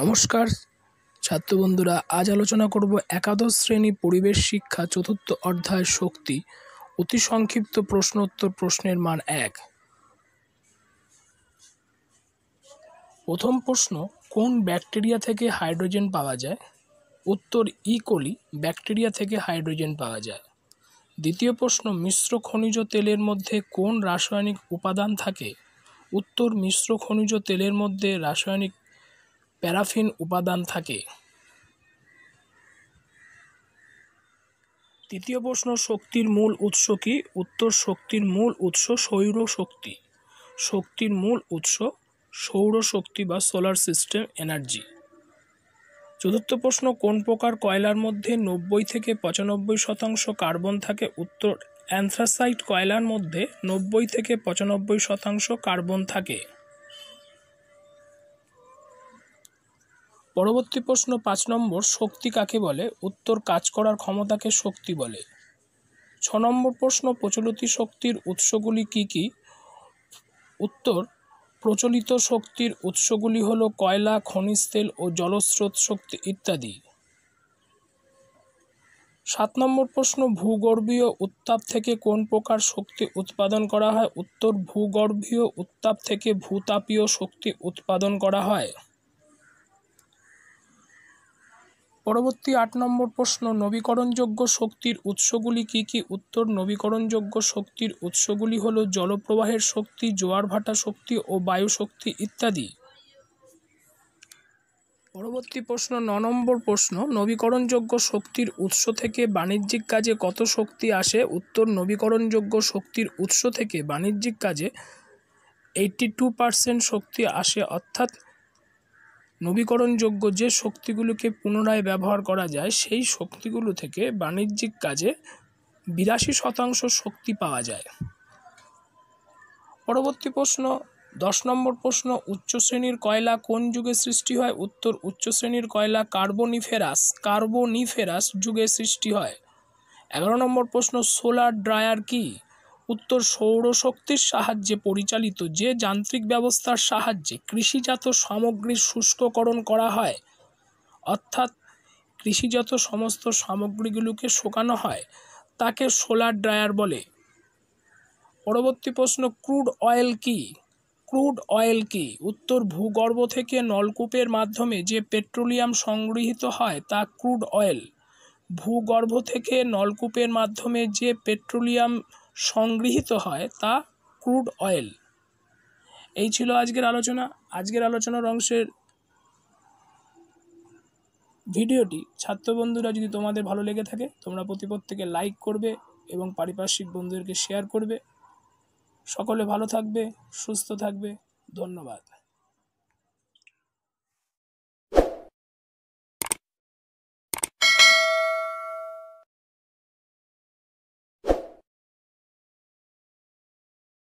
নমস্কার ছাত্র বন্ধুরা আজ আলোচনা করব একাদশ শ্রেণী পরিবেশ শিক্ষা চতুর্থ অধ্যায় শক্তি অতি সংক্ষিপ্ত প্রশ্নোত্তর প্রশ্নের মান এক প্রথম প্রশ্ন কোন ব্যাকটেরিয়া থেকে হাইড্রোজেন পাওয়া যায় উত্তর ইকোলি e. ব্যাকটেরিয়া থেকে হাইড্রোজেন পাওয়া যায় দ্বিতীয় প্রশ্ন মিশ্র খনিজ তেলের মধ্যে কোন রাসায়নিক উপাদান থাকে উত্তর মিশ্র খনিজ তেলের মধ্যে রাসায়নিক প্যারাফিন উপাদান থাকে তৃতীয় প্রশ্ন শক্তির মূল উৎস কি উত্তর শক্তির মূল উৎস সৌর শক্তি শক্তির মূল উৎস সৌরশক্তি বা সোলার সিস্টেম এনার্জি চতুর্থ প্রশ্ন কোন প্রকার কয়লার মধ্যে নব্বই থেকে পঁচানব্বই শতাংশ কার্বন থাকে উত্তর অ্যান্থ্রাসাইট কয়লার মধ্যে নব্বই থেকে পঁচানব্বই শতাংশ কার্বন থাকে পরবর্তী প্রশ্ন পাঁচ নম্বর শক্তি কাকে বলে উত্তর কাজ করার ক্ষমতাকে শক্তি বলে ছ নম্বর প্রশ্ন প্রচলিত শক্তির উৎসগুলি কি কি উত্তর প্রচলিত শক্তির উৎসগুলি হলো কয়লা খনিজ তেল ও জলস্রোত শক্তি ইত্যাদি সাত নম্বর প্রশ্ন ভূগর্ভীয় উত্তাপ থেকে কোন প্রকার শক্তি উৎপাদন করা হয় উত্তর ভূগর্ভীয় উত্তাপ থেকে ভূতাপীয় শক্তি উৎপাদন করা হয় পরবর্তী আট নম্বর প্রশ্ন নবীকরণযোগ্য শক্তির উৎসগুলি কি কি উত্তর নবীকরণযোগ্য শক্তির উৎসগুলি হল জলপ্রবাহের শক্তি জোয়ারভাটা শক্তি ও বায়ু শক্তি ইত্যাদি পরবর্তী প্রশ্ন ন নম্বর প্রশ্ন নবীকরণযোগ্য শক্তির উৎস থেকে বাণিজ্যিক কাজে কত শক্তি আসে উত্তর নবীকরণযোগ্য শক্তির উৎস থেকে বাণিজ্যিক কাজে এইটি টু পার্সেন্ট শক্তি আসে অর্থাৎ নবীকরণযোগ্য যে শক্তিগুলিকে পুনরায় ব্যবহার করা যায় সেই শক্তিগুলো থেকে বাণিজ্যিক কাজে বিরাশি শতাংশ শক্তি পাওয়া যায় পরবর্তী প্রশ্ন দশ নম্বর প্রশ্ন উচ্চ শ্রেণীর কয়লা কোন যুগে সৃষ্টি হয় উত্তর উচ্চ শ্রেণীর কয়লা কার্বনিফেরাস কার্বনিফেরাস যুগে সৃষ্টি হয় এগারো নম্বর প্রশ্ন সোলার ড্রায়ার কী উত্তর সৌরশক্তির সাহায্যে পরিচালিত যে যান্ত্রিক ব্যবস্থার সাহায্যে কৃষিজাত সামগ্রীর শুষ্ককরণ করা হয় অর্থাৎ কৃষিজাত সমস্ত সামগ্রীগুলোকে শোকানো হয় তাকে সোলার ড্রায়ার বলে পরবর্তী প্রশ্ন ক্রুড অয়েল কি ক্রুড অয়েল কি উত্তর ভূগর্ভ থেকে নলকূপের মাধ্যমে যে পেট্রোলিয়াম সংগৃহীত হয় তা ক্রুড অয়েল ভূগর্ভ থেকে নলকূপের মাধ্যমে যে পেট্রোলিয়াম সংগৃহীত হয় তা ক্রুড অয়েল এই ছিল আজকের আলোচনা আজকের আলোচনার অংশের ভিডিওটি ছাত্রবন্ধুরা যদি তোমাদের ভালো লেগে থাকে তোমরা প্রতিপদ থেকে লাইক করবে এবং পারিপার্শ্বিক বন্ধুদেরকে শেয়ার করবে সকলে ভালো থাকবে সুস্থ থাকবে ধন্যবাদ